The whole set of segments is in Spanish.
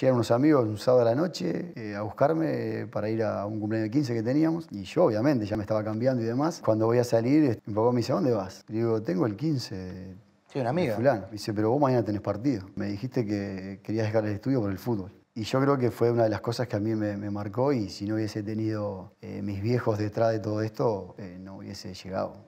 Llegan unos amigos un sábado a la noche eh, a buscarme para ir a un cumpleaños de 15 que teníamos. Y yo, obviamente, ya me estaba cambiando y demás. Cuando voy a salir, este, mi papá me dice, ¿a dónde vas? Y digo, tengo el 15. Sí, una amiga. Fulano. Me dice, pero vos mañana tenés partido. Me dijiste que querías dejar el estudio por el fútbol. Y yo creo que fue una de las cosas que a mí me, marcó y si no hubiese tenido eh, mis viejos detrás de todo esto, eh, no hubiese llegado.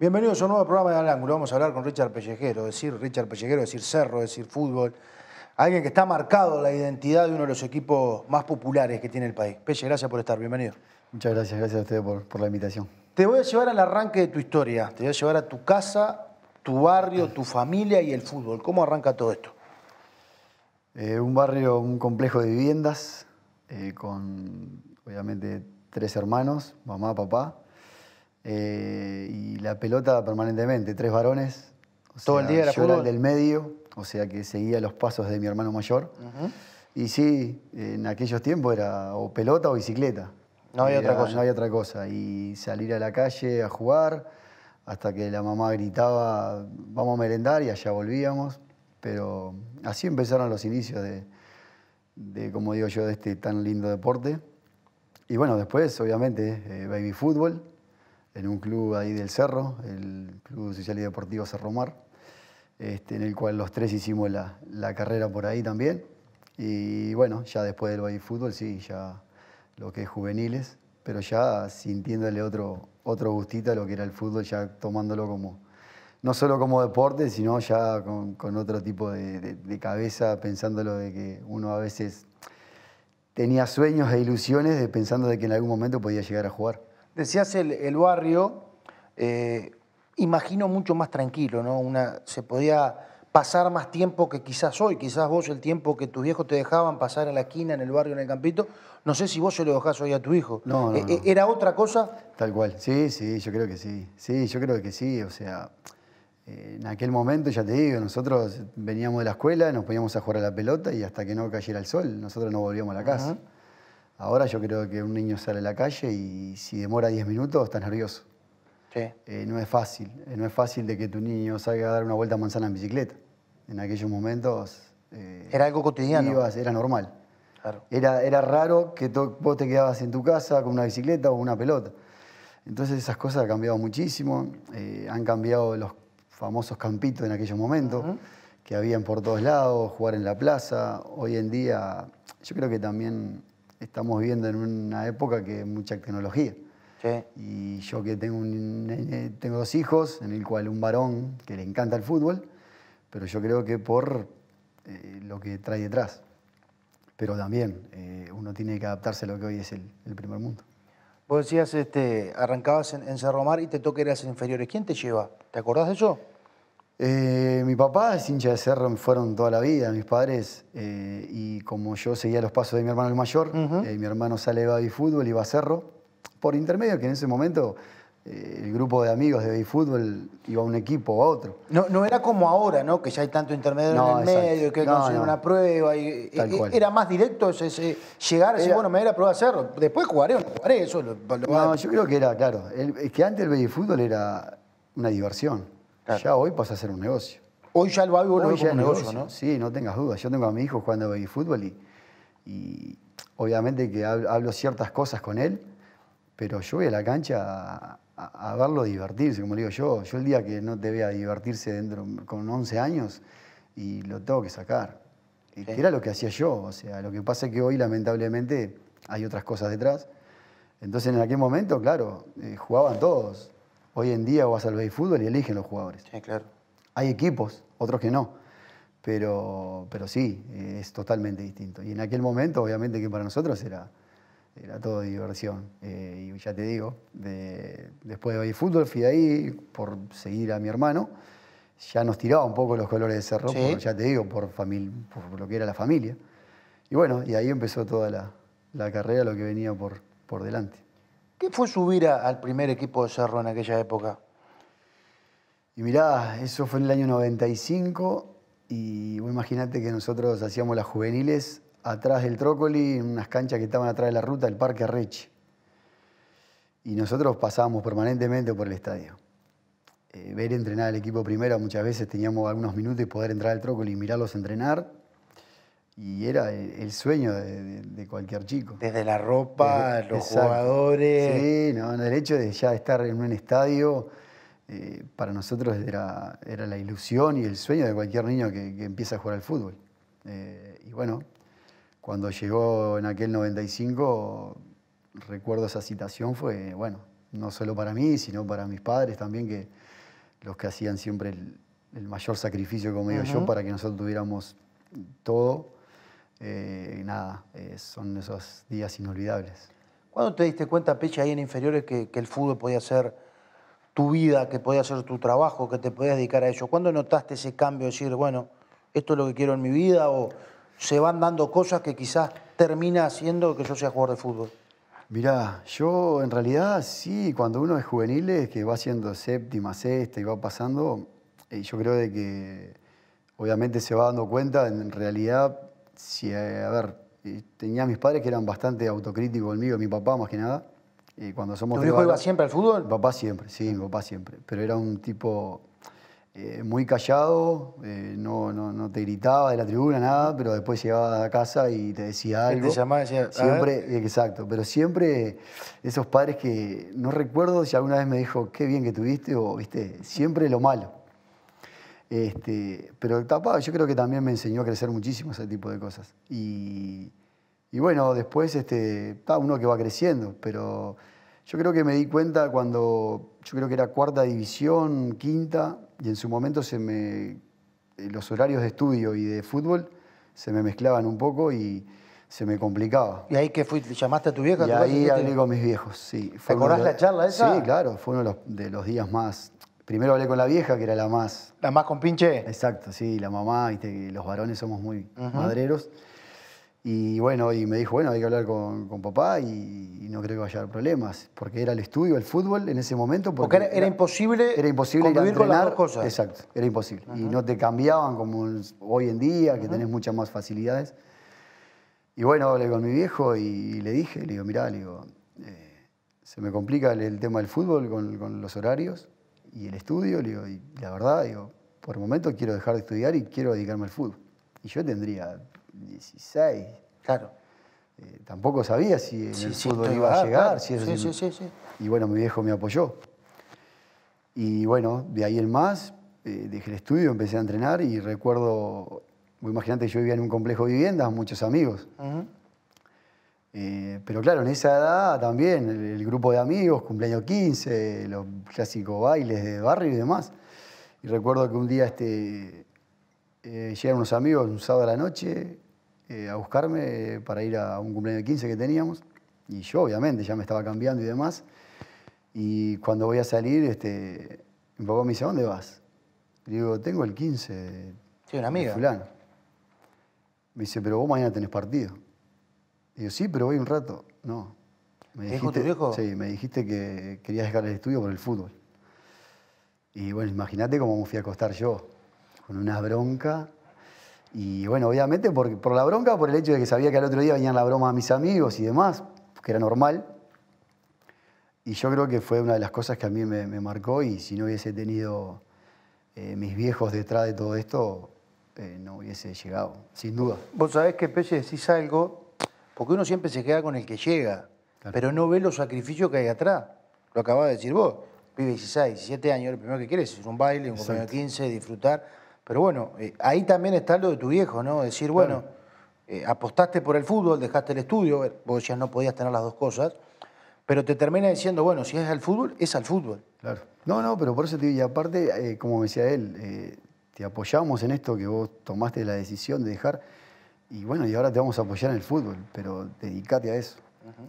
Bienvenidos a un nuevo programa de Al Ángulo. Vamos a hablar con Richard Pellejero. Decir Richard Pellejero, decir Cerro, decir fútbol. Alguien que está marcado la identidad de uno de los equipos más populares que tiene el país. Pelle, gracias por estar. Bienvenido. Muchas gracias. Gracias a ustedes por, la invitación. Te voy a llevar al arranque de tu historia. Te voy a llevar a tu casa, tu barrio, tu familia y el fútbol. ¿Cómo arranca todo esto? Eh, un barrio, un complejo de viviendas eh, con, obviamente, tres hermanos, mamá, papá. Eh, y la pelota permanentemente, tres varones. Todo el día era yo Era el del medio, o sea que seguía los pasos de mi hermano mayor. Y sí, en aquellos tiempos era o pelota o bicicleta. No había otra cosa. No había otra cosa. Y salir a la calle a jugar hasta que la mamá gritaba, vamos a merendar y allá volvíamos. Pero así empezaron los inicios de, como digo yo, de este tan lindo deporte. Y bueno, después, obviamente, eh, baby fútbol, en un club ahí del Cerro, el Club Social y Deportivo Cerro Mar, este, en el cual los tres hicimos la, carrera por ahí también. Y bueno, ya después del Bail fútbol, sí, ya lo que es juveniles, pero ya sintiéndole otro, otro gustito a lo que era el fútbol, ya tomándolo como, no solo como deporte, sino ya con, otro tipo de, cabeza, pensándolo de que uno a veces tenía sueños e ilusiones de pensando de que en algún momento podía llegar a jugar. Decías el, el barrio, eh, imagino mucho más tranquilo, ¿no? se podía pasar más tiempo que quizás hoy, quizás vos el tiempo que tus viejos te dejaban pasar a la esquina, en el barrio, en el campito, no sé si vos se lo dejás hoy a tu hijo. No, eh, eh, ¿Era otra cosa? Tal cual, sí, sí, yo creo que sí, sí, yo creo que sí, o sea, en aquel momento, ya te digo, nosotros veníamos de la escuela, nos poníamos a jugar a la pelota y hasta que no cayera el sol, nosotros no volvíamos a la casa. Ahora yo creo que un niño sale a la calle y si demora 10 minutos está nervioso. Eh, no es fácil, eh, no es fácil de que tu niño salga a dar una vuelta a manzana en bicicleta. En aquellos momentos... Eh, era algo cotidiano. era normal. Era, era raro que vos te quedabas en tu casa con una bicicleta o una pelota. Entonces esas cosas han cambiado muchísimo, han cambiado los famosos campitos en aquellos momentos, que habían por todos lados, jugar en la plaza. Hoy en día yo creo que también estamos viviendo en una época que hay mucha tecnología. Y yo que tengo, tengo dos hijos, en el cual un varón que le encanta el fútbol, pero yo creo que por eh, lo que trae detrás. Pero también eh, uno tiene que adaptarse a lo que hoy es el, primer mundo. Vos decías, este, arrancabas en, en Cerro Mar y te toca ir inferiores. ¿Quién te lleva? ¿Te acordás de eso? Eh, mi papá es hincha de Cerro, fueron toda la vida, mis padres, eh, y como yo seguía los pasos de mi hermano el mayor, eh, mi hermano sale de baby fútbol y va a Cerro, por intermedio que en ese momento el grupo de amigos de baby fútbol iba a un equipo o a otro. No, no era como ahora, ¿no? Que ya hay tanto intermedio en el medio, que no no, una prueba. Y, Era más directo ese, llegar a decir, bueno, me voy a, a Cerro, después jugaré o no jugaré, eso lo, lo No, yo creo que era, claro, es que antes el baby fútbol era una diversión. Ya hoy pasa a ser un negocio. Hoy ya lo hago, hoy ya un negocio, ¿no? Sí, no tengas dudas. Yo tengo a mi hijo jugando baby fútbol y, obviamente que hablo ciertas cosas con él, pero yo voy a la cancha a, verlo divertirse, como le digo yo. Yo el día que no te vea divertirse dentro con 11 años y lo tengo que sacar. y era lo que hacía yo. O sea, lo que pasa es que hoy lamentablemente hay otras cosas detrás. Entonces en aquel momento, claro, eh, jugaban todos. Hoy en día vas al baby fútbol y eligen los jugadores. Sí, claro. Hay equipos, otros que no. Pero, pero sí, es totalmente distinto. Y en aquel momento, obviamente, que para nosotros era, era todo diversión. Eh, y ya te digo, después de baby fútbol fui ahí por seguir a mi hermano. Ya nos tiraba un poco los colores de cerro, ya te digo, por, por lo que era la familia. Y bueno, y ahí empezó toda la, la carrera, lo que venía por, por delante. ¿Qué fue subir al primer equipo de Cerro en aquella época? Y mirá, eso fue en el año 95 y vos imagínate que nosotros hacíamos las juveniles atrás del Trócoli, en unas canchas que estaban atrás de la ruta, del Parque rich Y nosotros pasábamos permanentemente por el estadio. Eh, ver entrenar al equipo primero, muchas veces teníamos algunos minutos y poder entrar al Trócoli y mirarlos entrenar y era el, sueño de, cualquier chico. Desde la ropa, los jugadores. Sí, no, el hecho de ya estar en un estadio eh, para nosotros era, era la ilusión y el sueño de cualquier niño que, empieza a jugar al fútbol. Eh, y bueno, cuando llegó en aquel 95, recuerdo esa citación, fue, bueno, no solo para mí, sino para mis padres también, que los que hacían siempre el, mayor sacrificio, como digo yo, para que nosotros tuviéramos todo. Eh, nada, eh, son esos días inolvidables. ¿Cuándo te diste cuenta, Peche, ahí en inferiores, que, el fútbol podía ser tu vida, que podía ser tu trabajo, que te podías dedicar a ello? ¿Cuándo notaste ese cambio de decir, bueno, esto es lo que quiero en mi vida o se van dando cosas que quizás termina haciendo que yo sea jugador de fútbol? Mirá, yo en realidad sí, cuando uno es juvenil, es que va siendo séptima, sexta y va pasando, y yo creo de que obviamente se va dando cuenta en realidad si, eh, a ver, tenía mis padres que eran bastante autocríticos conmigo, mi papá más que nada. Y cuando somos iba siempre al fútbol? Papá siempre, sí, mi papá siempre. Pero era un tipo eh, muy callado, eh, no, no, te gritaba de la tribuna, nada, pero después llegaba a casa y te decía algo. Te llamaba decía, siempre, exacto, pero siempre esos padres que no recuerdo si alguna vez me dijo, qué bien que tuviste, o viste, siempre lo malo. Este, pero el tapado yo creo que también me enseñó a crecer muchísimo ese tipo de cosas. Y, bueno, después este, está uno que va creciendo, pero yo creo que me di cuenta cuando, yo creo que era cuarta división, quinta, y en su momento se me, eh, los horarios de estudio y de fútbol se me mezclaban un poco y se me complicaba. ¿Y ahí que fuiste? ¿Llamaste a tu vieja? Y tu ahí hablé con mis viejos, sí. ¿Te la charla esa? Sí, claro, fue uno de los, de los días más Primero hablé con la vieja, que era la más... ¿La más compinche? Exacto, sí, la mamá, viste, los varones somos muy madreros. Y bueno, y me dijo, bueno, hay que hablar con, papá y, no creo que vaya a haber problemas, porque era el estudio, el fútbol en ese momento. Porque, era, imposible era imposible ir a Con las cosas. Exacto, era imposible. Y no te cambiaban como hoy en día, que tenés muchas más facilidades. Y bueno, hablé con mi viejo y, le dije, le digo, mirá, le digo, eh, se me complica el, tema del fútbol con, con los horarios y el estudio, digo, la verdad, digo, por el momento quiero dejar de estudiar y quiero dedicarme al fútbol. Y yo tendría 16. Claro. Eh, tampoco sabía si el fútbol iba a llegar. Si eso sí, sí, sí, Y bueno, mi viejo me apoyó. Y bueno, de ahí en más, eh, dejé el estudio, empecé a entrenar y recuerdo, imagínate, yo vivía en un complejo de viviendas, muchos amigos. Eh, pero claro, en esa edad también, el, grupo de amigos, cumpleaños 15, los clásicos bailes de barrio y demás. Y recuerdo que un día este, eh, llegaron unos amigos un sábado a la noche eh, a buscarme para ir a un cumpleaños 15 que teníamos. Y yo, obviamente, ya me estaba cambiando y demás. Y cuando voy a salir, este, mi papá me dice, dónde vas? Le digo, tengo el 15 sí, fulano. Me dice, pero vos mañana tenés partido. Digo, sí, pero voy un rato. No. Me dijiste, viejo? Sí, me dijiste que querías dejar el estudio por el fútbol. Y bueno, imagínate cómo me fui a acostar yo, con una bronca. Y bueno, obviamente por, la bronca, por el hecho de que sabía que al otro día venían la broma a mis amigos y demás, que era normal. Y yo creo que fue una de las cosas que a mí me, marcó y si no hubiese tenido eh, mis viejos detrás de todo esto, eh, no hubiese llegado, sin duda. Vos sabés que, Peche, decís algo porque uno siempre se queda con el que llega, pero no ve los sacrificios que hay atrás. Lo acababa de decir vos, vive 16, 17 años, lo primero que quieres es un baile, un cumpleaños de 15, disfrutar. Pero bueno, eh, ahí también está lo de tu viejo, ¿no? Decir, bueno, eh, apostaste por el fútbol, dejaste el estudio, eh, vos ya no podías tener las dos cosas, pero te termina diciendo, bueno, si es al fútbol, es al fútbol. Claro. No, no, pero por eso te digo, y aparte, como decía él, te apoyamos en esto que vos tomaste la decisión de dejar y bueno, y ahora te vamos a apoyar en el fútbol, pero dedícate a eso.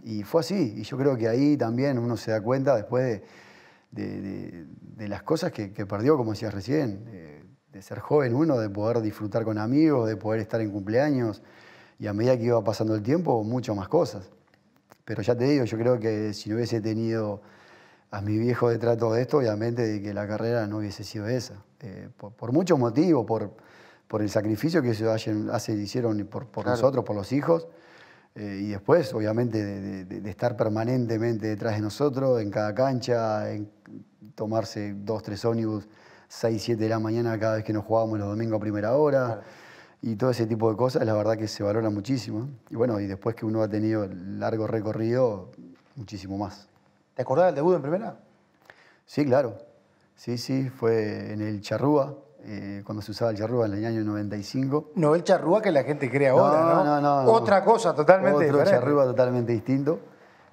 Y fue así, y yo creo que ahí también uno se da cuenta después de, las cosas que, perdió, como decías recién, de ser joven uno, de poder disfrutar con amigos, de poder estar en cumpleaños, y a medida que iba pasando el tiempo, mucho más cosas. Pero ya te digo, yo creo que si no hubiese tenido a mi viejo detrás de esto, obviamente de que la carrera no hubiese sido esa. Eh, por muchos motivos, por por el sacrificio que se hace, hicieron por, nosotros, por los hijos, eh, y después, obviamente, de, estar permanentemente detrás de nosotros, en cada cancha, en tomarse dos, tres ómnibus, seis, siete de la mañana cada vez que nos jugábamos los domingos a primera hora. y todo ese tipo de cosas, la verdad que se valora muchísimo. Y bueno, y después que uno ha tenido largo recorrido, muchísimo más. ¿Te acordás del debut en primera? Sí, claro. Sí, sí, fue en el Charrúa, eh, cuando se usaba el charrúa en el año 95. No el charrúa que la gente cree ahora, ¿no? No, no, Otra cosa totalmente otro charrúa totalmente distinto.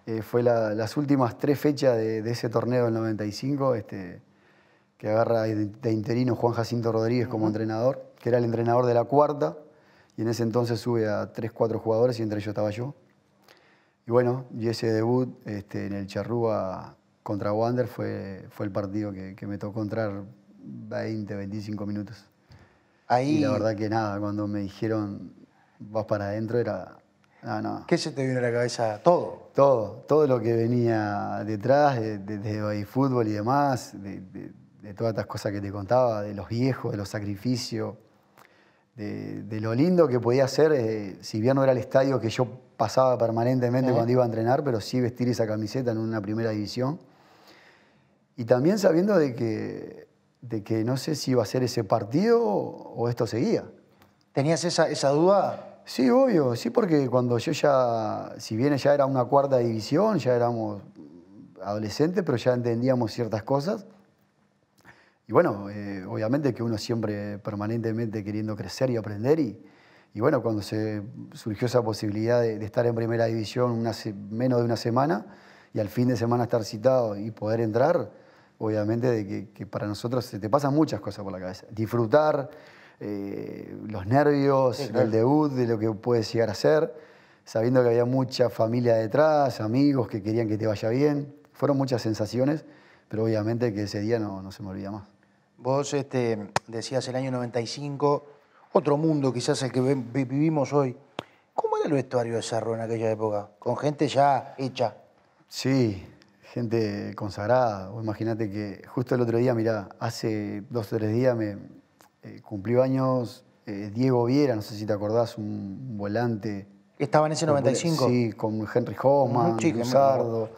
Eh, fue las últimas tres fechas de, ese torneo del 95, este, que agarra de interino Juan Jacinto Rodríguez como entrenador, que era el entrenador de la cuarta, y en ese entonces sube a tres, cuatro jugadores y entre ellos estaba yo. Y bueno, y ese debut este, en el charrúa contra Wander fue, fue el partido que, que me tocó entrar 20, 25 minutos. Ahí... Y la verdad que nada, cuando me dijeron vas para adentro era... Ah, no. ¿Qué se te vino a la cabeza? ¿Todo? Todo, todo lo que venía detrás, desde de, de fútbol y demás, de, todas estas cosas que te contaba, de los viejos, de los sacrificios, de, lo lindo que podía ser eh, si bien no era el estadio que yo pasaba permanentemente cuando iba a entrenar, pero sí vestir esa camiseta en una primera división. Y también sabiendo de que de que no sé si iba a ser ese partido o esto seguía. ¿Tenías esa, esa duda? Sí, obvio, sí, porque cuando yo ya, si bien ya era una cuarta división, ya éramos adolescentes, pero ya entendíamos ciertas cosas. Y bueno, eh, obviamente que uno siempre permanentemente queriendo crecer y aprender. Y, y bueno, cuando se surgió esa posibilidad de, estar en primera división una, menos de una semana y al fin de semana estar citado y poder entrar, obviamente, de que, para nosotros se te pasan muchas cosas por la cabeza. Disfrutar eh, los nervios del debut, de lo que puedes llegar a hacer sabiendo que había mucha familia detrás, amigos que querían que te vaya bien. Fueron muchas sensaciones, pero obviamente que ese día no, no se me olvida más. Vos este, decías el año 95, otro mundo quizás el que vivimos hoy. ¿Cómo era el vestuario de Cerro en aquella época? Con gente ya hecha. Sí, gente consagrada. O imagínate que justo el otro día, mirá, hace dos o tres días me eh, cumplió años eh, Diego Viera, no sé si te acordás, un volante. Estaba en ese 95. sí, con Henry Hoffman, Sardo.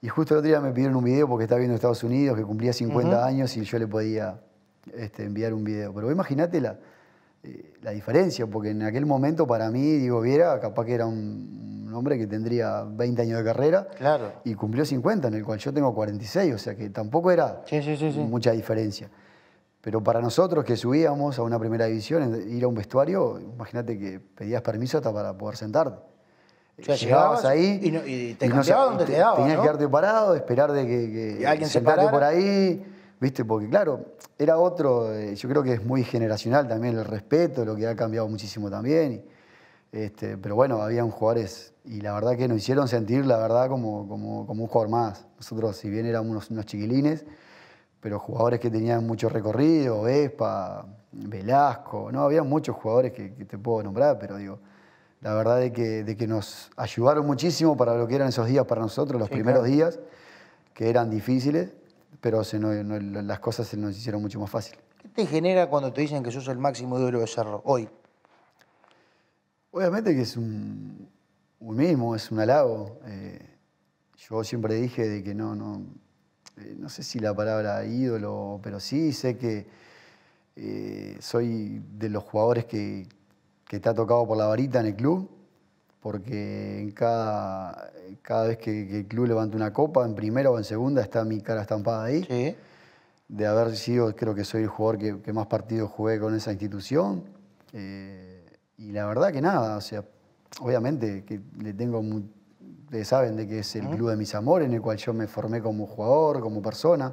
Y justo el otro día me pidieron un video porque estaba viendo Estados Unidos, que cumplía 50 años y yo le podía este, enviar un video. Pero imagínate la, eh, la diferencia, porque en aquel momento para mí, Diego Viera, capaz que era un un hombre que tendría 20 años de carrera y cumplió 50, en el cual yo tengo 46, o sea que tampoco era mucha diferencia. Pero para nosotros que subíamos a una primera división, ir a un vestuario, imagínate que pedías permiso hasta para poder sentarte. llegabas, ahí y, te donde te, Tenías que quedarte parado, esperar de que, alguien sentarte por ahí. ¿Viste? Porque claro, era otro, eh, yo creo que es muy generacional también el respeto, lo que ha cambiado muchísimo también. Este, pero bueno, había un jugadores y la verdad que nos hicieron sentir, la verdad, como, como, un jugador más. Nosotros, si bien éramos unos, chiquilines, pero jugadores que tenían mucho recorrido, Vespa, Velasco, no, había muchos jugadores que, te puedo nombrar, pero digo, la verdad de que, de que, nos ayudaron muchísimo para lo que eran esos días para nosotros, los primeros días, que eran difíciles, pero las cosas se nos hicieron mucho más fácil. ¿Qué te genera cuando te dicen que sos el máximo de oro de Cerro hoy? Obviamente que es un, un mismo, es un halago. Eh, yo siempre dije de que no, no, eh, no sé si la palabra ídolo, pero sí sé que eh, soy de los jugadores que, que, está tocado por la varita en el club, porque en cada, cada vez que, el club levanta una copa, en primera o en segunda, está mi cara estampada ahí. De haber sido, creo que soy el jugador que, que más partidos jugué con esa institución. y la verdad que nada, o sea, obviamente, que le tengo ustedes saben de que es el club de mis amores, en el cual yo me formé como jugador, como persona.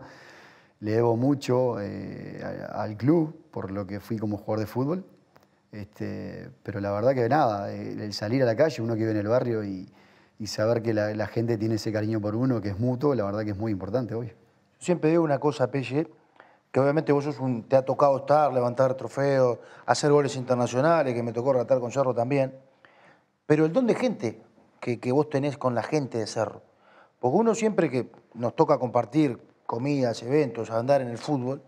Le debo mucho eh, al club por lo que fui como jugador de fútbol. Este, pero la verdad que nada, el salir a la calle, uno que vive en el barrio y, saber que la, gente tiene ese cariño por uno, que es mutuo, la verdad que es muy importante hoy. Siempre digo una cosa, Pelle, que obviamente vos sos un, te ha tocado estar, levantar trofeos, hacer goles internacionales, que me tocó ratar con Cerro también. Pero el don de gente que, que vos tenés con la gente de Cerro. Porque uno siempre que nos toca compartir comidas, eventos, andar en el fútbol,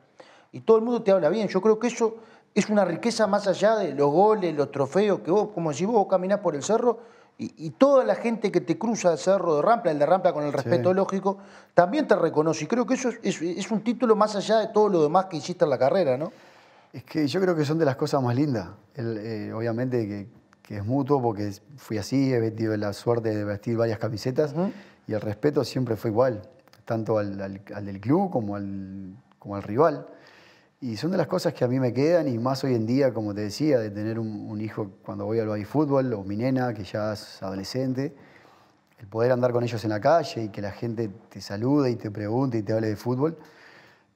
y todo el mundo te habla bien. Yo creo que eso es una riqueza más allá de los goles, los trofeos, que vos, como si vos caminás por el cerro y, toda la gente que te cruza el cerro de Rampla, el de Rampla con el respeto lógico, también te reconoce. Y creo que eso es, un título más allá de todo lo demás que hiciste en la carrera, ¿no? Es que yo creo que son de las cosas más lindas. Eh, obviamente que que es mutuo, porque fui así, he tenido la suerte de vestir varias camisetas y el respeto siempre fue igual, tanto al, del club como al, como al rival. Y son de las cosas que a mí me quedan, y más hoy en día, como te decía, de tener un, hijo cuando voy al Bay fútbol, o mi nena, que ya es adolescente, el poder andar con ellos en la calle y que la gente te salude y te pregunte y te hable de fútbol,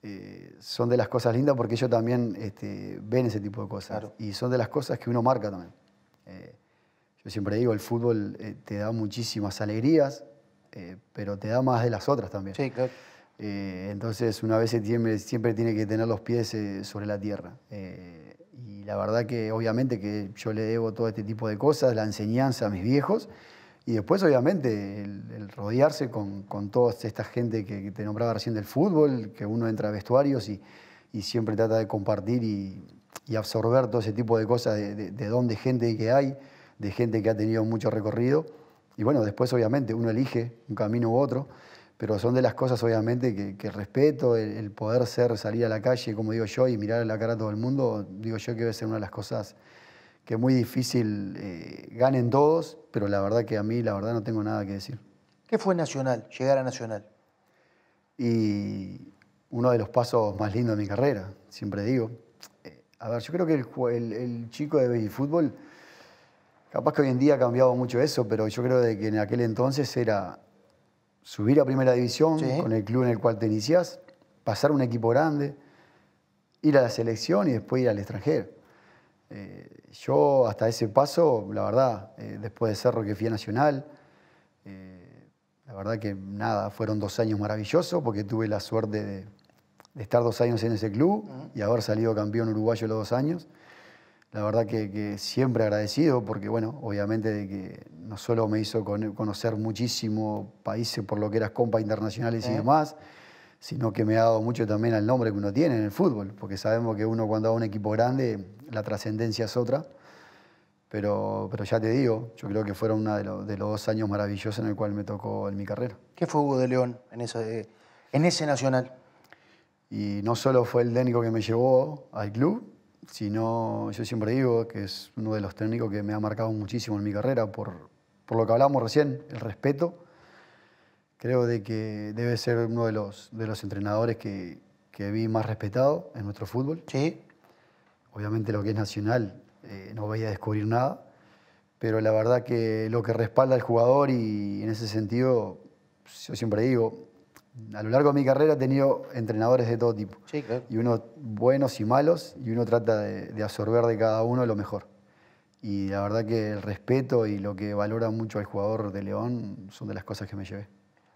eh, son de las cosas lindas porque ellos también este, ven ese tipo de cosas. Y son de las cosas que uno marca también. Eh, yo siempre digo, el fútbol eh, te da muchísimas alegrías, eh, pero te da más de las otras también. Sí, claro. entonces, una vez siempre, siempre tiene que tener los pies sobre la tierra. y la verdad que, obviamente, que yo le debo todo este tipo de cosas, la enseñanza a mis viejos, y después, obviamente, el, rodearse con, con, toda esta gente que, te nombraba recién del fútbol, que uno entra a vestuarios y, y siempre trata de compartir y y absorber todo ese tipo de cosas de, de, gente que hay, de gente que ha tenido mucho recorrido. Y bueno, después obviamente uno elige un camino u otro, pero son de las cosas obviamente que, respeto, el, poder ser, salir a la calle, como digo yo, y mirar a la cara a todo el mundo, digo yo que debe ser una de las cosas que es muy difícil eh, ganen todos, pero la verdad que a mí la verdad no tengo nada que decir. ¿Qué fue Nacional, llegar a Nacional? Y uno de los pasos más lindos de mi carrera, siempre digo. Eh, a ver, yo creo que el, chico de fútbol, capaz que hoy en día ha cambiado mucho eso, pero yo creo de que en aquel entonces era subir a primera división con el club en el cual te inicias, pasar un equipo grande, ir a la selección y después ir al extranjero. Eh, yo hasta ese paso, la verdad, eh, después de Cerro que fui a Nacional, eh, la verdad que nada, fueron dos años maravillosos porque tuve la suerte de, de estar dos años en ese club y haber salido campeón uruguayo los dos años. La verdad que, siempre agradecido porque, bueno, obviamente que no solo me hizo conocer muchísimo países por lo que eras compa internacionales y demás, sino que me ha dado mucho también al nombre que uno tiene en el fútbol, porque sabemos que uno cuando va a un equipo grande, la trascendencia es otra. Pero, pero ya te digo, yo creo que fueron uno de, de, los dos años maravillosos en el cual me tocó en mi carrera. ¿Qué fue Hugo de León en, ese, en ese nacional? Y no solo fue el técnico que me llevó al club, sino yo siempre digo que es uno de los técnicos que me ha marcado muchísimo en mi carrera por, por lo que hablábamos recién, el respeto. Creo de que debe ser uno de los, de los entrenadores que, que vi más respetado en nuestro fútbol. Sí. Obviamente lo que es nacional eh, no voy a descubrir nada, pero la verdad que lo que respalda al jugador y en ese sentido, yo siempre digo, a lo largo de mi carrera he tenido entrenadores de todo tipo. Y unos buenos y malos, y uno trata de, absorber de cada uno lo mejor. Y la verdad que el respeto y lo que valora mucho al jugador de León son de las cosas que me llevé.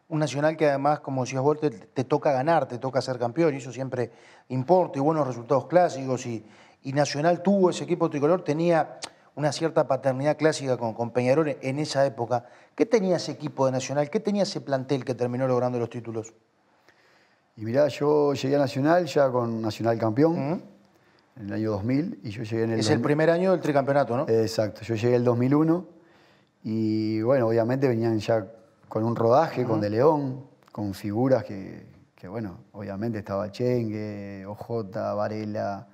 Un nacional que además, como decías vos, te, te toca ganar, te toca ser campeón, y eso siempre importa, y buenos resultados clásicos. Y, y Nacional tuvo ese equipo tricolor, tenía una cierta paternidad clásica con, con Peñarol en esa época. ¿Qué tenía ese equipo de Nacional? ¿Qué tenía ese plantel que terminó logrando los títulos? Y mirá, yo llegué a Nacional ya con Nacional campeón en el año 2000 y yo llegué en el... Es el primer año del tricampeonato, ¿no? Exacto, yo llegué el 2001 y bueno, obviamente venían ya con un rodaje, con De León, con figuras que, que bueno, obviamente estaba Chengue, OJ, Varela,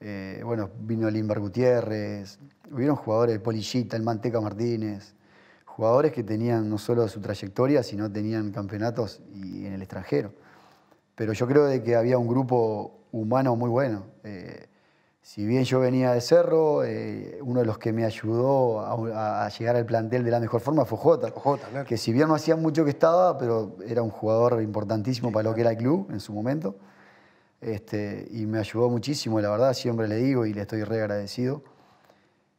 eh, bueno, vino Limber Gutiérrez, hubieron jugadores, Polillita, el Manteca Martínez, jugadores que tenían no solo su trayectoria, sino tenían campeonatos en el extranjero. Pero yo creo de que había un grupo humano muy bueno. Eh, si bien yo venía de Cerro, eh, uno de los que me ayudó a, llegar al plantel de la mejor forma fue Jota. Jota claro. Que si bien no hacía mucho que estaba, pero era un jugador importantísimo para lo que era el club en su momento. Este, y me ayudó muchísimo, la verdad, siempre le digo y le estoy re agradecido.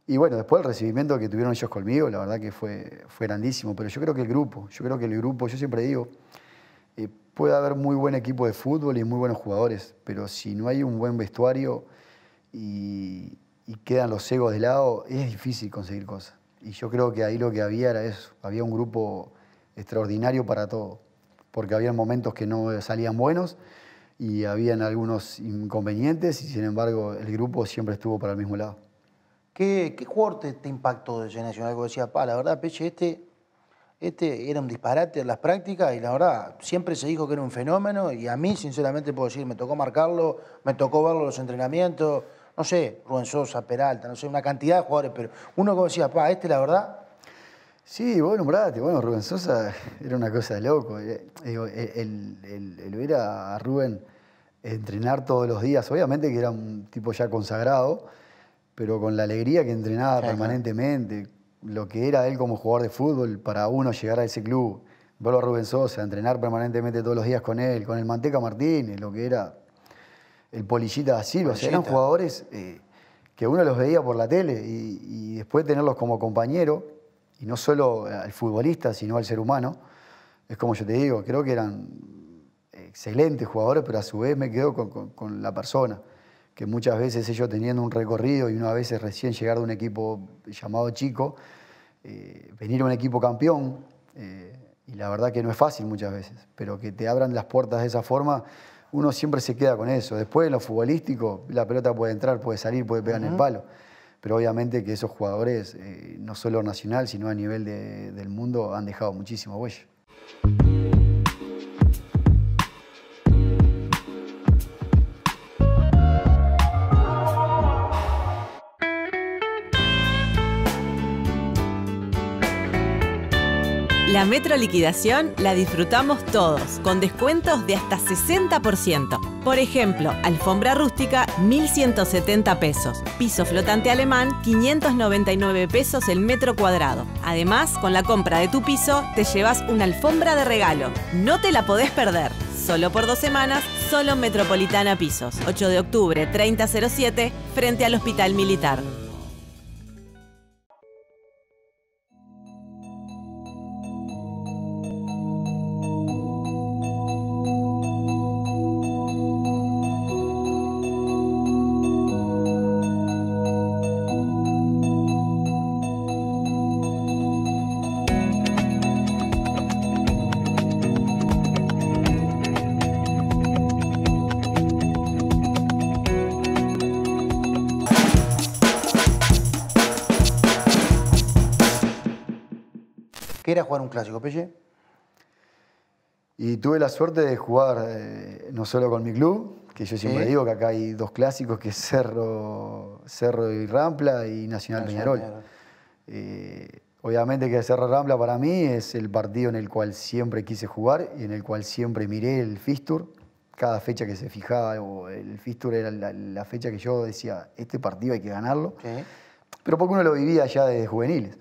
Y bueno, después el recibimiento que tuvieron ellos conmigo, la verdad que fue, grandísimo, pero yo creo que el grupo, yo creo que el grupo, yo siempre digo, eh, puede haber muy buen equipo de fútbol y muy buenos jugadores, pero si no hay un buen vestuario y, y quedan los egos de lado, es difícil conseguir cosas. Y yo creo que ahí lo que había era eso, había un grupo extraordinario para todo, porque había momentos que no salían buenos y habían algunos inconvenientes y sin embargo el grupo siempre estuvo para el mismo lado. ¿Qué, qué jugador te, impactó de Nacional? decía, pa, la verdad, Peche, este, este era un disparate en las prácticas y la verdad, siempre se dijo que era un fenómeno y a mí, sinceramente, puedo decir, me tocó marcarlo, me tocó verlo en los entrenamientos, no sé, Rubén Peralta, no sé, una cantidad de jugadores, pero uno como decía, pa, este la verdad Sí, vos nombraste, bueno, Rubén Sosa era una cosa de loco. Eh, el, ver a Rubén entrenar todos los días, obviamente que era un tipo ya consagrado, pero con la alegría que entrenaba permanentemente, lo que era él como jugador de fútbol, para uno llegar a ese club, verlo a Rubén Sosa, entrenar permanentemente todos los días con él, con el Manteca Martínez, lo que era el Polillita da Silva, o sea, eran jugadores eh, que uno los veía por la tele y, y después tenerlos como compañero y no solo al futbolista, sino al ser humano. Es como yo te digo, creo que eran excelentes jugadores, pero a su vez me quedo con, la persona, que muchas veces ellos teniendo un recorrido y una vez recién llegar de un equipo llamado chico, eh, venir a un equipo campeón, eh, y la verdad que no es fácil muchas veces, pero que te abran las puertas de esa forma, uno siempre se queda con eso. Después en lo futbolístico, la pelota puede entrar, puede salir, puede pegar en el palo pero obviamente que esos jugadores, eh, no solo nacional, sino a nivel del mundo, han dejado muchísimo huella. La Metro Liquidación la disfrutamos todos, con descuentos de hasta 60%. Por ejemplo, alfombra rústica, 1.170 pesos. Piso flotante alemán, 599 pesos el metro cuadrado. Además, con la compra de tu piso, te llevas una alfombra de regalo. No te la podés perder. Solo por dos semanas, solo Metropolitana Pisos. 8 de octubre, 3007, frente al Hospital Militar. jugar un clásico, Pelle. Y tuve la suerte de jugar eh, no solo con mi club, que yo siempre digo que acá hay dos clásicos, que es Cerro, Cerro y Rampla y Nacional, Peñarol. Eh, obviamente que Cerro y Rampla para mí es el partido en el cual siempre quise jugar y en el cual siempre miré el Fistur Cada fecha que se fijaba, el Fistur era la, fecha que yo decía, este partido hay que ganarlo. Pero porque uno lo vivía ya desde juveniles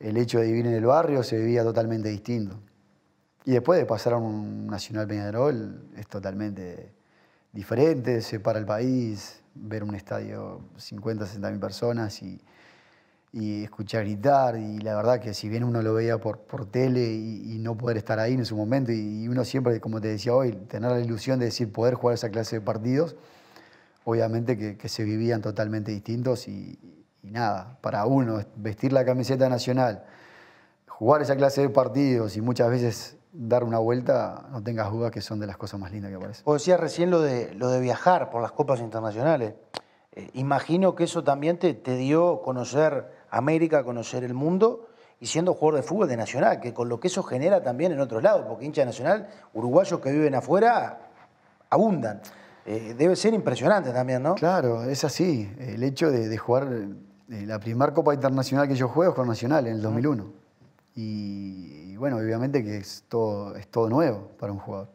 el hecho de vivir en el barrio se vivía totalmente distinto. Y después de pasar a un Nacional Peñarol es totalmente diferente, se para el país, ver un estadio 50, 60 mil personas y, escuchar gritar. Y la verdad que si bien uno lo veía por, por tele y, no poder estar ahí en su momento, y, uno siempre, como te decía hoy, tener la ilusión de decir poder jugar esa clase de partidos, obviamente que, que se vivían totalmente distintos y, y nada, para uno vestir la camiseta nacional, jugar esa clase de partidos y muchas veces dar una vuelta, no tengas duda que son de las cosas más lindas que aparecen. Vos decías recién lo de, lo de viajar por las copas internacionales. Eh, imagino que eso también te, dio conocer América, conocer el mundo y siendo jugador de fútbol de Nacional, que con lo que eso genera también en otros lados, porque hincha Nacional, uruguayos que viven afuera abundan. Eh, debe ser impresionante también, ¿no? Claro, es así. El hecho de jugar eh, la primera Copa Internacional que yo juego es con Nacional, en el 2001. Y, bueno, obviamente que es todo, es todo nuevo para un jugador.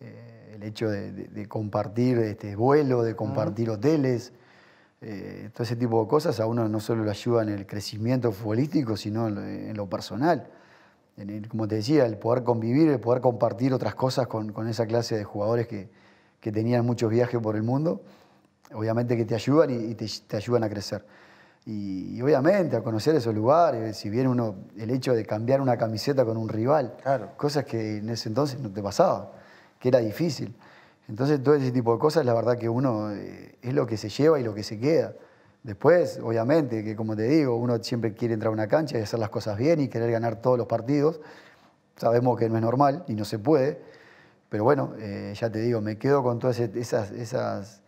Eh, el hecho de, compartir este vuelo, de compartir hoteles, eh, todo ese tipo de cosas a uno no solo le ayuda en el crecimiento futbolístico, sino en lo, personal. En como te decía, el poder convivir, el poder compartir otras cosas con, con esa clase de jugadores que, que, tenían muchos viajes por el mundo, obviamente que te ayudan y, te ayudan a crecer. Y, obviamente a conocer esos lugares, si bien uno, el hecho de cambiar una camiseta con un rival, cosas que en ese entonces no te pasaba, que era difícil. Entonces todo ese tipo de cosas, la verdad que uno eh, es lo que se lleva y lo que se queda. Después, obviamente, que como te digo, uno siempre quiere entrar a una cancha y hacer las cosas bien y querer ganar todos los partidos. Sabemos que no es normal y no se puede, pero bueno, eh, ya te digo, me quedo con todas esas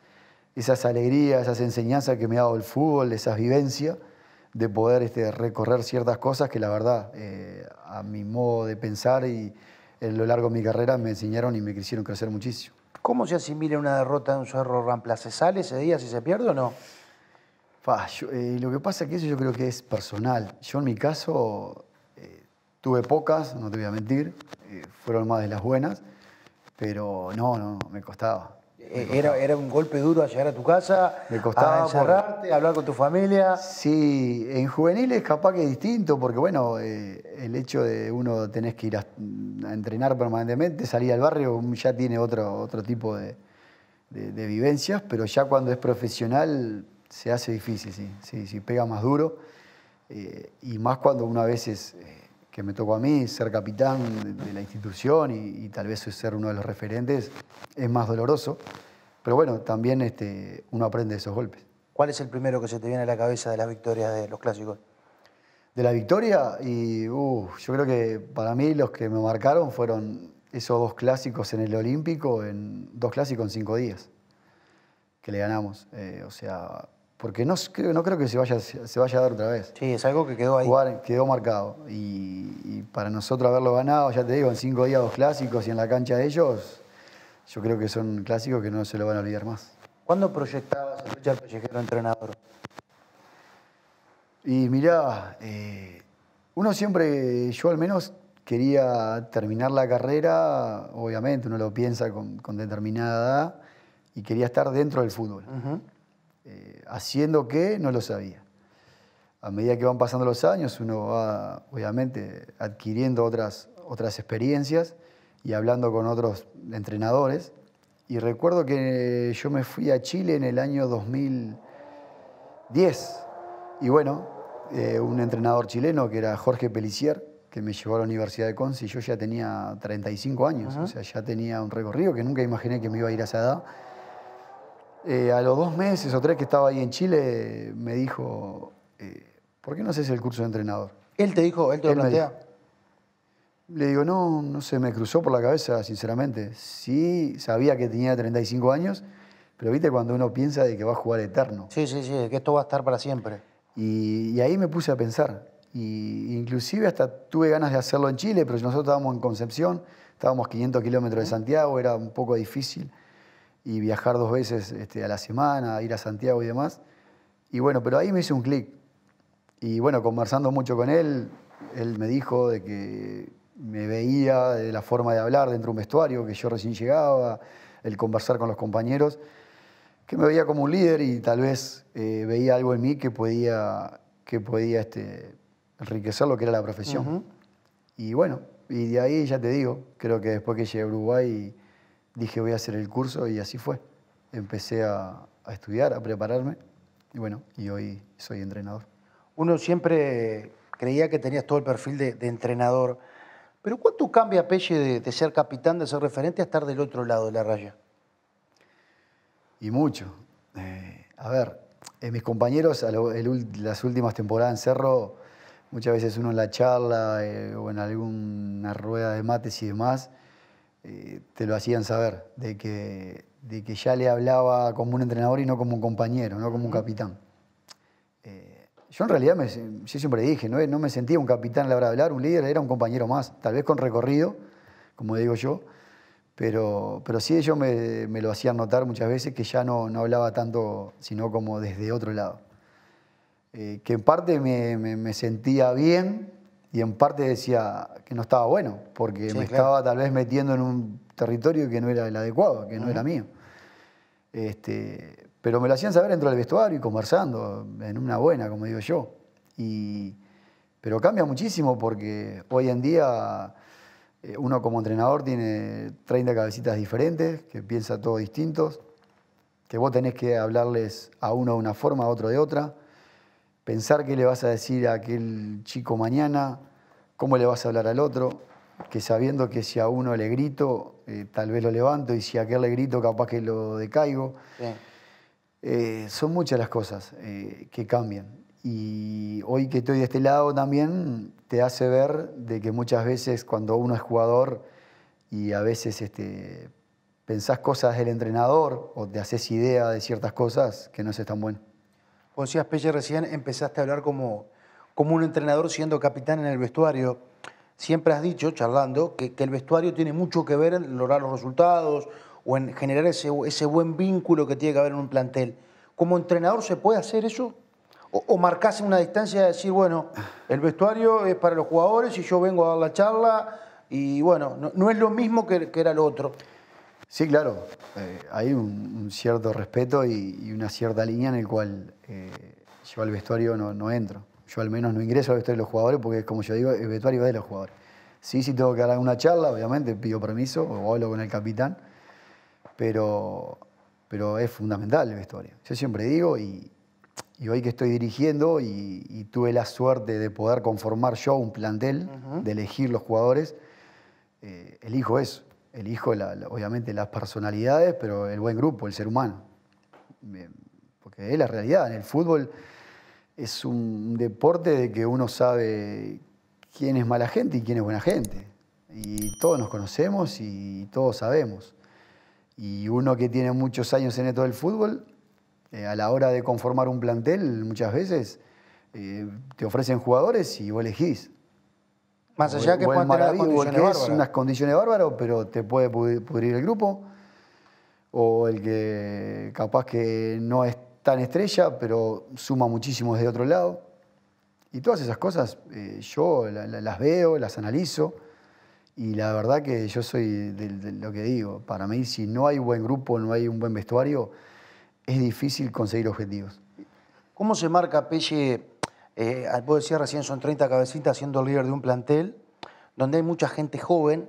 esas alegrías, esas enseñanzas que me ha dado el fútbol, esas vivencias, de poder este, recorrer ciertas cosas que la verdad, eh, a mi modo de pensar y a lo largo de mi carrera, me enseñaron y me quisieron crecer muchísimo. ¿Cómo se asimila una derrota de un cerro rampla? ¿Se sale ese día si se pierde o no? Eh, lo que pasa es que eso yo creo que es personal. Yo en mi caso eh, tuve pocas, no te voy a mentir, fueron más de las buenas, pero no, no, me costaba eh, era, un golpe duro a llegar a tu casa, me costaba a encerrarte, hablar con tu familia. Sí, en juveniles capaz que es distinto, porque bueno, eh, el hecho de uno tenés que ir a, entrenar permanentemente, salir al barrio, ya tiene otro, otro tipo de, vivencias, pero ya cuando es profesional se hace difícil, sí, sí, sí pega más duro. Eh, y más cuando una vez es que me tocó a mí, ser capitán de, la institución y, tal vez ser uno de los referentes, es más doloroso. Pero bueno, también este, uno aprende esos golpes. ¿Cuál es el primero que se te viene a la cabeza de las victorias de los clásicos? De la victoria, y uh, yo creo que para mí los que me marcaron fueron esos dos clásicos en el Olímpico, en, dos clásicos en cinco días, que le ganamos. Eh, o sea, porque no, creo que se vaya, se vaya a dar otra vez. Sí, es algo que quedó ahí. quedó marcado. Y, para nosotros haberlo ganado, ya te digo, en cinco días dos clásicos y en la cancha de ellos, yo creo que son clásicos que no se lo van a olvidar más. ¿Cuándo proyectabas a Richard Pellejero entrenador? Y mirá, eh, uno siempre, yo al menos quería terminar la carrera, obviamente uno lo piensa con, determinada edad, y quería estar dentro del fútbol haciendo qué, no lo sabía. A medida que van pasando los años, uno va, obviamente, adquiriendo otras, otras experiencias y hablando con otros entrenadores. Y recuerdo que yo me fui a Chile en el año 2010. Y bueno, eh, un entrenador chileno que era Jorge Pelicier, que me llevó a la Universidad de Conce, y yo ya tenía 35 años, o sea, ya tenía un recorrido que nunca imaginé que me iba a ir a esa edad. Eh, a los dos meses o tres que estaba ahí en Chile, me dijo, eh, ¿por qué no haces el curso de entrenador? Él te dijo, él te lo plantea. Le digo, no, no se me cruzó por la cabeza, sinceramente. Sí, sabía que tenía 35 años, pero viste cuando uno piensa de que va a jugar eterno. Sí, sí, sí, que esto va a estar para siempre. Y, y ahí me puse a pensar. Y inclusive hasta tuve ganas de hacerlo en Chile, pero nosotros estábamos en Concepción, estábamos 500 kilómetros de Santiago, era un poco difícil y viajar dos veces este, a la semana, ir a Santiago y demás. Y bueno, pero ahí me hice un clic. Y bueno, conversando mucho con él, él me dijo de que me veía de la forma de hablar dentro de un vestuario, que yo recién llegaba, el conversar con los compañeros, que me veía como un líder y tal vez eh, veía algo en mí que podía, que podía este, enriquecer lo que era la profesión. Y bueno, y de ahí ya te digo, creo que después que llegué a Uruguay dije voy a hacer el curso y así fue. Empecé a, estudiar, a prepararme y bueno, y hoy soy entrenador. Uno siempre creía que tenías todo el perfil de, entrenador, pero ¿cuánto cambia Pelle, de, ser capitán, de ser referente, a estar del otro lado de la raya? Y mucho. Eh, a ver, eh, mis compañeros, las últimas temporadas en Cerro, muchas veces uno en la charla eh, o en alguna rueda de mates y demás, eh, te lo hacían saber, de que, ya le hablaba como un entrenador y no como un compañero, no como un capitán. Eh, yo en realidad, me, yo siempre dije, ¿no? me sentía un capitán a la hora de hablar, un líder era un compañero más, tal vez con recorrido, como digo yo, pero, pero sí ellos me, lo hacían notar muchas veces que ya no, hablaba tanto, sino como desde otro lado. Eh, que en parte me sentía bien, y en parte decía que no estaba bueno, porque me estaba tal vez metiendo en un territorio que no era el adecuado, que no era mío. Este, pero me lo hacían saber dentro del vestuario y conversando, en una buena, como digo yo. pero cambia muchísimo porque hoy en día eh, uno como entrenador tiene 30 cabecitas diferentes, que piensa todos distintos, que vos tenés que hablarles a uno de una forma, a otro de otra pensar qué le vas a decir a aquel chico mañana, cómo le vas a hablar al otro, que sabiendo que si a uno le grito, eh, tal vez lo levanto, y si a aquel le grito, capaz que lo decaigo. Eh, son muchas las cosas eh, que cambian. Y hoy que estoy de este lado también te hace ver de que muchas veces cuando uno es jugador y a veces este, pensás cosas del entrenador o te haces idea de ciertas cosas que no es tan bueno. Poncías Pérez, recién empezaste a hablar como, como un entrenador siendo capitán en el vestuario. Siempre has dicho, charlando, que, el vestuario tiene mucho que ver en lograr los resultados o en generar ese, ese buen vínculo que tiene que haber en un plantel. ¿Como entrenador se puede hacer eso? ¿O, o marcas una distancia de decir, bueno, el vestuario es para los jugadores y yo vengo a dar la charla y bueno, no, es lo mismo que, que era lo otro? Sí, claro. Eh, hay un, cierto respeto y, una cierta línea en el cual eh, yo al vestuario no, entro. Yo al menos no ingreso al vestuario de los jugadores porque, como yo digo, el vestuario es de los jugadores. Sí, si tengo que dar una charla, obviamente, pido permiso o hablo con el capitán, pero, pero es fundamental el vestuario. Yo siempre digo, y, hoy que estoy dirigiendo y, tuve la suerte de poder conformar yo un plantel, de elegir los jugadores, eh, elijo eso elijo obviamente las personalidades, pero el buen grupo, el ser humano. Porque es la realidad. En el fútbol es un deporte de que uno sabe quién es mala gente y quién es buena gente. Y todos nos conocemos y todos sabemos. Y uno que tiene muchos años en esto del fútbol, eh, a la hora de conformar un plantel, muchas veces eh, te ofrecen jugadores y vos elegís. Más allá que puedan es unas condiciones bárbaras, pero te puede pudrir el grupo. O el que capaz que no es tan estrella, pero suma muchísimo desde otro lado. Y todas esas cosas eh, yo las veo, las analizo. Y la verdad que yo soy de, lo que digo. Para mí, si no hay buen grupo, no hay un buen vestuario, es difícil conseguir objetivos. ¿Cómo se marca, Pelle, eh, ah, vos decías recién, son 30 cabecitas siendo líder de un plantel, donde hay mucha gente joven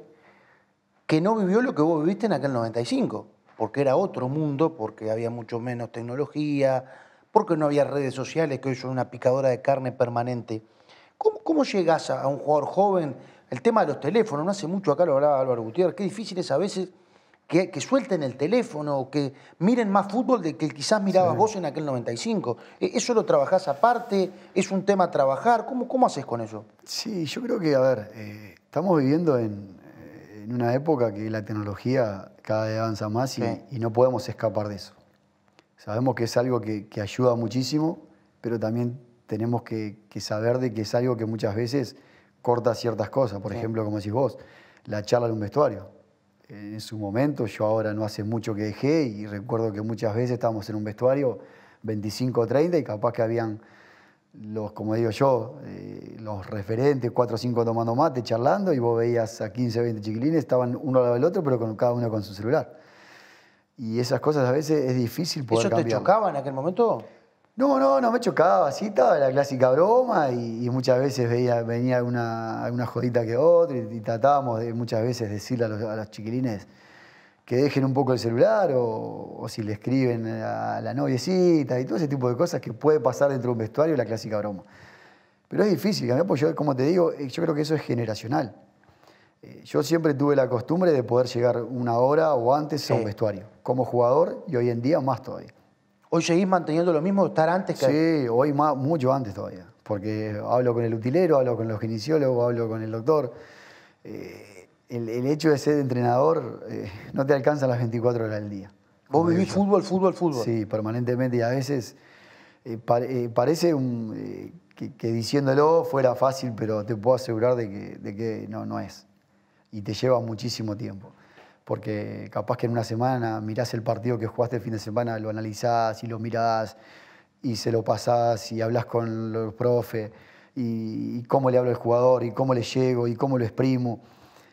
que no vivió lo que vos viviste en aquel 95, porque era otro mundo, porque había mucho menos tecnología, porque no había redes sociales, que hoy son una picadora de carne permanente. ¿Cómo, cómo llegas a un jugador joven? El tema de los teléfonos, no hace mucho acá lo hablaba Álvaro Gutiérrez, qué difícil es a veces que, suelten el teléfono, que miren más fútbol de que quizás mirabas vos en aquel 95. ¿E, ¿Eso lo trabajás aparte? ¿Es un tema a trabajar? ¿Cómo, cómo haces con eso? Sí, yo creo que, a ver, eh, estamos viviendo eh, en, una época que la tecnología cada vez avanza más y, no podemos escapar de eso. Sabemos que es algo que, ayuda muchísimo, pero también tenemos que, saber de que es algo que muchas veces corta ciertas cosas. Por ejemplo, como decís vos, la charla de un vestuario en su momento, yo ahora no hace mucho que dejé y recuerdo que muchas veces estábamos en un vestuario 25 o 30 y capaz que habían los, como digo yo, eh, los referentes, 4 o 5 tomando mate, charlando y vos veías a 15 o 20 chiquilines, estaban uno al lado del otro, pero con, cada uno con su celular. Y esas cosas a veces es difícil poder ¿Eso te chocaba en aquel momento? No, no, no me chocaba, así estaba la clásica broma y, muchas veces venía alguna, jodita que otra y, tratábamos de muchas veces decirle a los, a chiquilines que dejen un poco el celular o, si le escriben a la noviecita y todo ese tipo de cosas que puede pasar dentro de un vestuario, la clásica broma. Pero es difícil, porque como te digo, eh, yo creo que eso es generacional. Eh, yo siempre tuve la costumbre de poder llegar una hora o antes a un vestuario, como jugador y hoy en día más todavía. ¿Hoy seguís manteniendo lo mismo estar antes que.? Sí, hoy mucho antes todavía. Porque hablo con el utilero, hablo con los luego hablo con el doctor. Eh, el, hecho de ser entrenador eh, no te alcanza las 24 horas del día. Vos vivís fútbol, fútbol, fútbol. Sí, permanentemente. Y a veces eh, parece un, que, diciéndolo fuera fácil, pero te puedo asegurar de que, de que no, no es. Y te lleva muchísimo tiempo porque capaz que en una semana mirás el partido que jugaste el fin de semana, lo analizás y lo mirás y se lo pasás y hablas con los profes y, cómo le hablo al jugador y cómo le llego y cómo lo exprimo.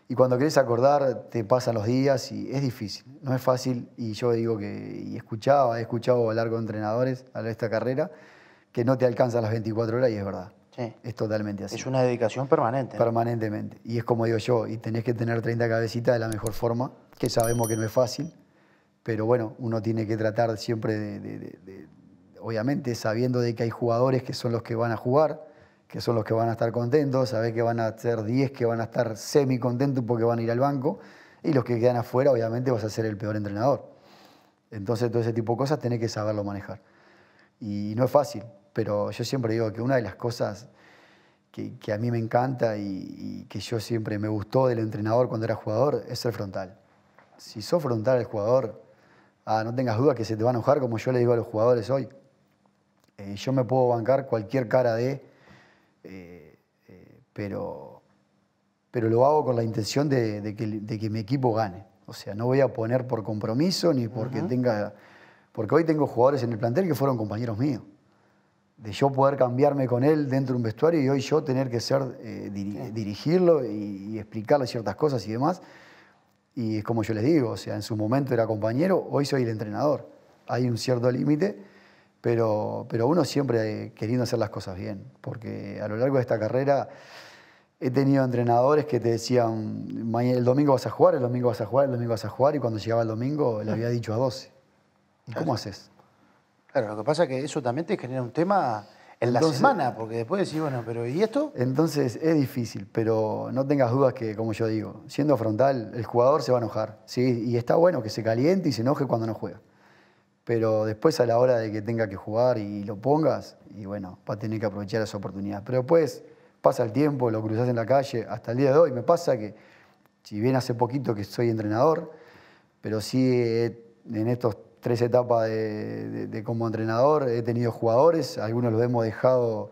Y cuando querés acordar, te pasan los días y es difícil, no es fácil. Y yo digo que, y escuchaba, he escuchado a con entrenadores a esta carrera, que no te alcanzan las 24 horas y es verdad. Es totalmente así. Es una dedicación permanente. Permanentemente. Y es como digo yo, y tenés que tener 30 cabecitas de la mejor forma, que sabemos que no es fácil, pero bueno, uno tiene que tratar siempre de, obviamente sabiendo de que hay jugadores que son los que van a jugar, que son los que van a estar contentos, sabés que van a ser 10 que van a estar semi contentos porque van a ir al banco, y los que quedan afuera, obviamente vas a ser el peor entrenador. Entonces, todo ese tipo de cosas tenés que saberlo manejar. Y no es fácil, pero yo siempre digo que una de las cosas que, a mí me encanta y, que yo siempre me gustó del entrenador cuando era jugador es ser frontal. Si sos frontal al jugador, ah, no tengas duda que se te van a enojar, como yo le digo a los jugadores hoy. Eh, yo me puedo bancar cualquier cara de, eh, eh, pero, pero lo hago con la intención de, que, mi equipo gane. O sea, no voy a poner por compromiso ni porque tenga... Porque hoy tengo jugadores en el plantel que fueron compañeros míos de yo poder cambiarme con él dentro de un vestuario y hoy yo tener que ser, eh, dirigirlo y, explicarle ciertas cosas y demás. Y es como yo les digo, o sea, en su momento era compañero, hoy soy el entrenador. Hay un cierto límite, pero, pero uno siempre eh, queriendo hacer las cosas bien, porque a lo largo de esta carrera he tenido entrenadores que te decían, el domingo vas a jugar, el domingo vas a jugar, el domingo vas a jugar, y cuando llegaba el domingo le había dicho a 12. ¿y ¿Cómo haces? Claro, lo que pasa es que eso también te genera un tema en la semana, porque después decís, bueno, pero ¿y esto? Entonces es difícil, pero no tengas dudas que, como yo digo, siendo frontal, el jugador se va a enojar, ¿sí? Y está bueno que se caliente y se enoje cuando no juega. Pero después a la hora de que tenga que jugar y lo pongas, y bueno, va a tener que aprovechar esa oportunidad. Pero después pasa el tiempo, lo cruzás en la calle, hasta el día de hoy me pasa que, si bien hace poquito que soy entrenador, pero sí en estos tres etapas de, como entrenador, he tenido jugadores, algunos los hemos dejado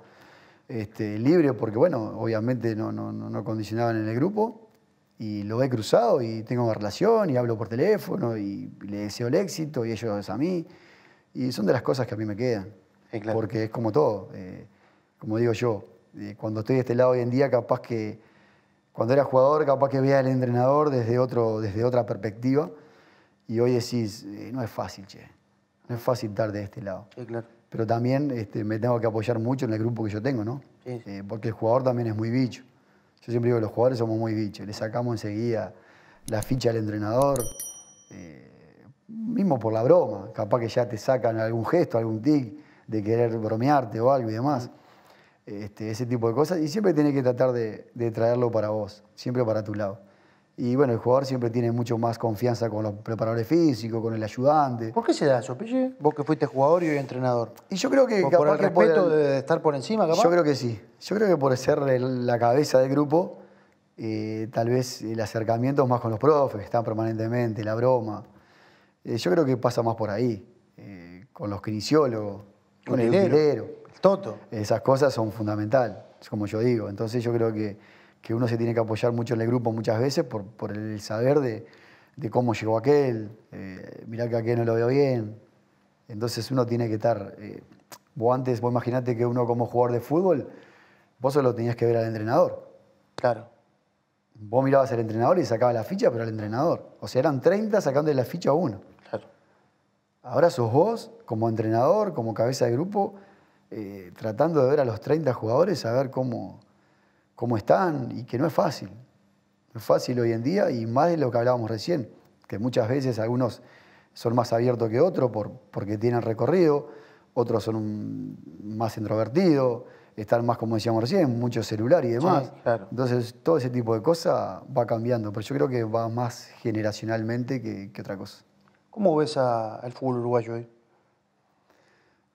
este, libres porque, bueno, obviamente no, no, no, condicionaban en el grupo. Y lo he cruzado y tengo una relación y hablo por teléfono y, le deseo el éxito y ellos a mí. Y son de las cosas que a mí me quedan. Porque es como todo. Eh, como digo yo, eh, cuando estoy de este lado hoy en día, capaz que cuando era jugador, capaz que veía al entrenador desde, otro, desde otra perspectiva y hoy decís, eh, no es fácil, che, no es fácil dar de este lado. Pero también este, me tengo que apoyar mucho en el grupo que yo tengo, ¿no? Eh, porque el jugador también es muy bicho. Yo siempre digo que los jugadores somos muy bichos, le sacamos enseguida la ficha al entrenador, eh, mismo por la broma, capaz que ya te sacan algún gesto, algún tic de querer bromearte o algo y demás. Este, ese tipo de cosas. Y siempre tenés que tratar de traerlo para vos, siempre para tu lado. Y bueno, el jugador siempre tiene mucho más confianza con los preparadores físicos, con el ayudante. ¿Por qué se da eso, Pille? Vos que fuiste jugador y hoy entrenador. Y yo creo que... Capaz por el respeto de estar por encima, capaz. Yo creo que sí. Yo creo que por ser la cabeza del grupo, eh, tal vez el acercamiento es más con los profes, que están permanentemente, la broma. Eh, yo creo que pasa más por ahí, eh, con los kinesiólogos, con el, el, el Toto. Esas cosas son fundamentales, como yo digo. Entonces yo creo que que uno se tiene que apoyar mucho en el grupo muchas veces por, por el saber de, cómo llegó aquel, eh, que aquel no lo veo bien. Entonces uno tiene que estar... Eh, vos antes, vos imaginate que uno como jugador de fútbol, vos solo tenías que ver al entrenador. Claro. Vos mirabas al entrenador y sacabas la ficha, pero al entrenador. O sea, eran 30 sacando la ficha a uno. Claro. Ahora sos vos, como entrenador, como cabeza de grupo, eh, tratando de ver a los 30 jugadores, a ver cómo, cómo están y que no es fácil. No es fácil hoy en día y más de lo que hablábamos recién, que muchas veces algunos son más abiertos que otros por, porque tienen recorrido, otros son más introvertidos, están más, como decíamos recién, mucho celular y demás. Entonces, todo ese tipo de cosas va cambiando, pero yo creo que va más generacionalmente que, otra cosa. ¿Cómo ves al fútbol uruguayo hoy?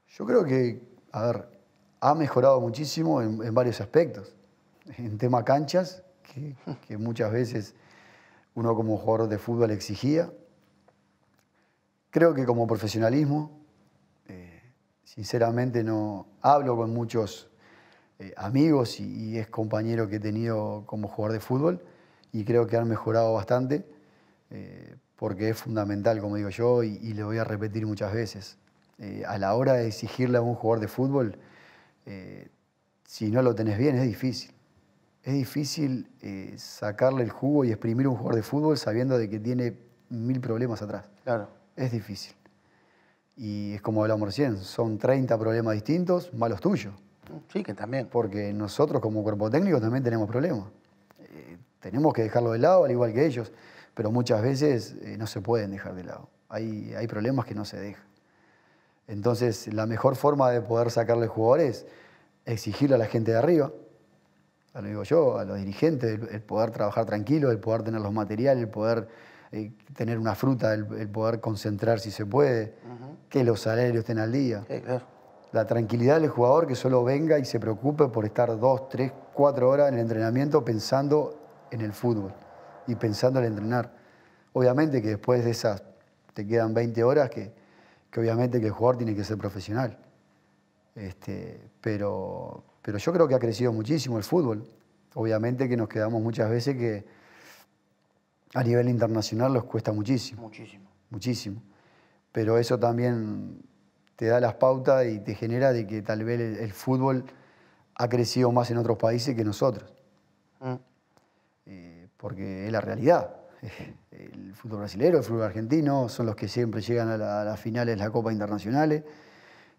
Yo creo que, a ver, ha mejorado muchísimo en varios aspectos en tema canchas, que, muchas veces uno como jugador de fútbol exigía. Creo que como profesionalismo, eh, sinceramente no hablo con muchos eh, amigos y, y, compañeros que he tenido como jugador de fútbol y creo que han mejorado bastante eh, porque es fundamental, como digo yo, y, y lo voy a repetir muchas veces. a la hora de exigirle a un jugador de fútbol, si no lo tenés bien es difícil es difícil eh, sacarle el jugo y exprimir un jugador de fútbol sabiendo de que tiene mil problemas atrás. Claro. Es difícil. Y es como hablamos recién, son 30 problemas distintos, malos tuyos. Sí, que también. Porque nosotros como cuerpo técnico también tenemos problemas. Eh, tenemos que dejarlo de lado, al igual que ellos, pero muchas veces eh, no se pueden dejar de lado. Hay, hay problemas que no se dejan. Entonces, la mejor forma de poder sacarle jugador es exigirle a la gente de arriba, lo ah, digo yo, a los dirigentes, el, poder trabajar tranquilo, el poder tener los materiales, el poder eh, tener una fruta, el, poder concentrar si se puede, que los salarios estén al día. La tranquilidad del jugador que solo venga y se preocupe por estar dos, tres, cuatro horas en el entrenamiento pensando en el fútbol y pensando en entrenar. Obviamente que después de esas te quedan 20 horas que, obviamente que el jugador tiene que ser profesional. Este, pero pero yo creo que ha crecido muchísimo el fútbol. Obviamente que nos quedamos muchas veces que a nivel internacional nos cuesta muchísimo. Muchísimo. Muchísimo. Pero eso también te da las pautas y te genera de que tal vez el, fútbol ha crecido más en otros países que nosotros. Mm. Eh, porque es la realidad. El fútbol brasileño, el fútbol argentino son los que siempre llegan a, las finales de las Copas Internacionales.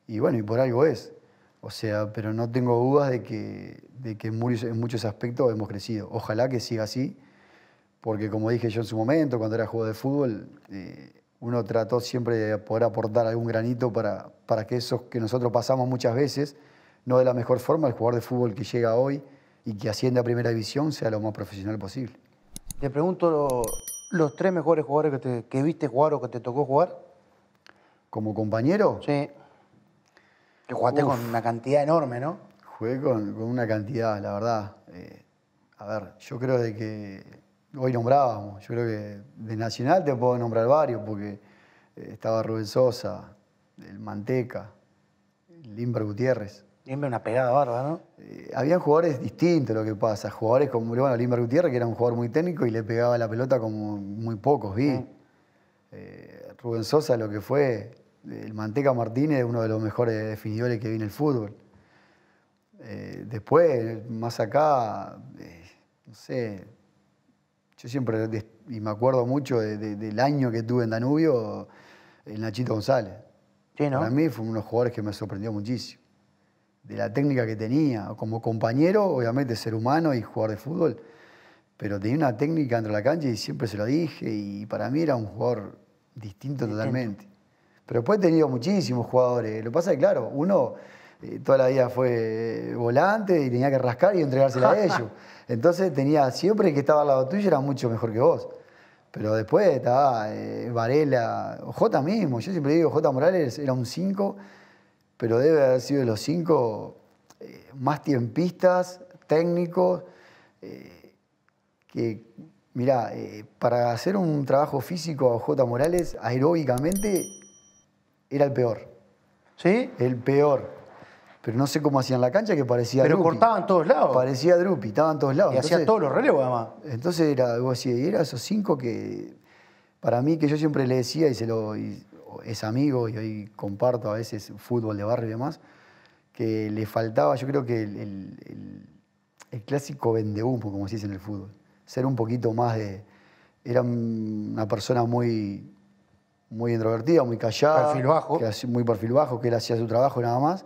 Y bueno, y por algo es. O sea, pero no tengo dudas de que, que en, muchos, aspectos hemos crecido. Ojalá que siga así, porque como dije yo en su momento, cuando era jugador de fútbol, eh, uno trató siempre de poder aportar algún granito para, para que esos que nosotros pasamos muchas veces, no de la mejor forma, el jugador de fútbol que llega hoy y que asciende a primera división sea lo más profesional posible. Te pregunto los tres mejores jugadores que, que viste jugar o que te tocó jugar. ¿Como compañero? Sí. Que jugaste con una cantidad enorme, ¿no? Jugué con, una cantidad, la verdad. Eh, a ver, yo creo de que hoy nombrábamos, yo creo que de Nacional te puedo nombrar varios, porque eh, estaba Rubén Sosa, el Manteca, Limber Gutiérrez. Limber una pegada barba, ¿no? Eh, habían jugadores distintos lo que pasa, jugadores como, bueno, Limber Gutiérrez, que era un jugador muy técnico y le pegaba la pelota como muy pocos, vi. Rubén Sosa lo que fue, el Manteca Martínez es uno de los mejores definidores que viene el fútbol. Eh, después, más acá, eh, no sé, yo siempre, y me acuerdo mucho del año que tuve en Danubio, el Nachito González. Para mí fue uno de los jugadores que me sorprendió muchísimo. De la técnica que tenía, como compañero, obviamente ser humano y jugar de fútbol, pero tenía una técnica entre la cancha y siempre se lo dije, y para mí era un jugador distinto. totalmente. Pero después he tenido muchísimos jugadores. Lo que pasa es que, claro, uno eh, toda la vida fue volante y tenía que rascar y entregársela a ellos. Entonces tenía, siempre que estaba al lado tuyo era mucho mejor que vos. Pero después estaba eh, Varela, J mismo. Yo siempre digo, J Morales era un 5, pero debe haber sido de los 5 eh, más tiempistas, técnicos, que, mirá, para hacer un trabajo físico a J Morales aeróbicamente era el peor. ¿Sí? El peor. Pero no sé cómo hacían la cancha que parecía Pero cortaban todos lados. Parecía Drupi, estaban todos lados. Y hacían todos los relevos además. Entonces era, algo así. Y era esos cinco que para mí que yo siempre le decía y se lo es amigo y hoy comparto a veces fútbol de barrio y demás, que le faltaba, yo creo que el, el, el clásico vendehumo, como se dice en el fútbol. Ser un poquito más de. Era una persona muy muy introvertida, muy callada. Perfil bajo. muy perfil bajo, que él hacía su trabajo nada más.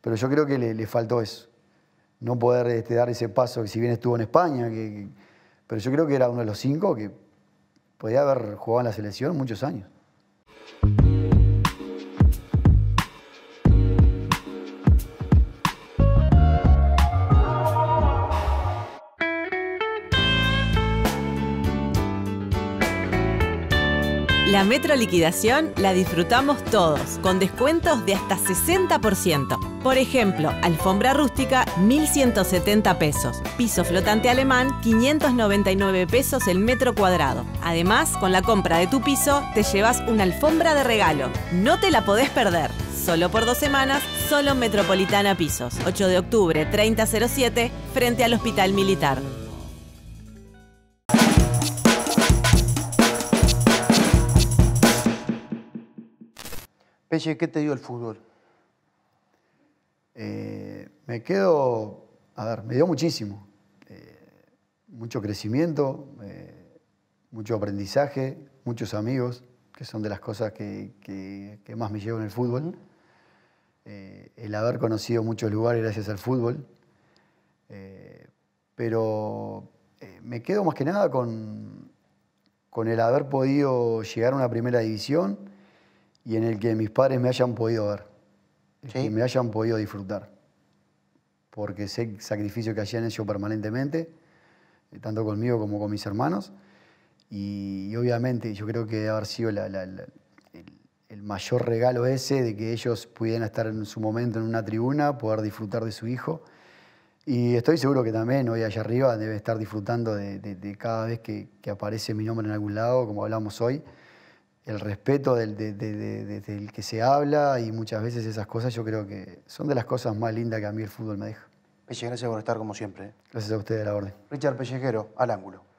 Pero yo creo que le, faltó eso. No poder este, dar ese paso, que si bien estuvo en España, pero yo creo que era uno de los cinco que podía haber jugado en la selección muchos años. La Metro Liquidación la disfrutamos todos, con descuentos de hasta 60%. Por ejemplo, alfombra rústica, 1.170 pesos. Piso flotante alemán, 599 pesos el metro cuadrado. Además, con la compra de tu piso, te llevas una alfombra de regalo. No te la podés perder. Solo por dos semanas, solo Metropolitana Pisos. 8 de octubre, 3007, frente al Hospital Militar. Peche, ¿qué te dio el fútbol? Eh, me quedo, a ver, me dio muchísimo. Eh, mucho crecimiento, eh, mucho aprendizaje, muchos amigos, que son de las cosas que, más me llevan en el fútbol. el haber conocido muchos lugares gracias al fútbol. pero me quedo más que nada con, con el haber podido llegar a una primera división y en el que mis padres me hayan podido ver, y me hayan podido disfrutar, porque sé el sacrificio que hacían ellos permanentemente, eh, tanto conmigo como con mis hermanos, y, obviamente yo creo que debe haber sido el, mayor regalo ese de que ellos pudieran estar en su momento en una tribuna, poder disfrutar de su hijo. Y estoy seguro que también hoy allá arriba debe estar disfrutando de, cada vez que aparece mi nombre en algún lado, como hablamos hoy, el respeto del, de, que se habla y muchas veces esas cosas yo creo que son de las cosas más lindas que a mí el fútbol me deja. Peche, gracias por estar como siempre. ¿eh? Gracias a ustedes, la orden. Richard Pellejero, al ángulo.